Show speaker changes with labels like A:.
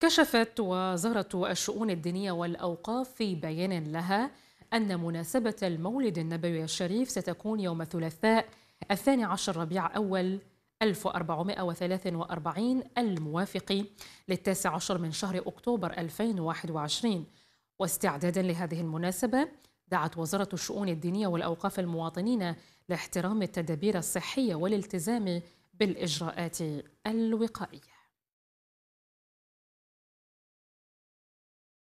A: كشفت وزارة الشؤون الدينية والأوقاف في بيان لها أن مناسبة المولد النبوي الشريف ستكون يوم الثلاثاء الثاني عشر ربيع أول 1443 الموافق للتاسع عشر من شهر أكتوبر 2021 واستعدادا لهذه المناسبة دعت وزارة الشؤون الدينية والأوقاف المواطنين لاحترام التدابير الصحية والالتزام بالإجراءات الوقائية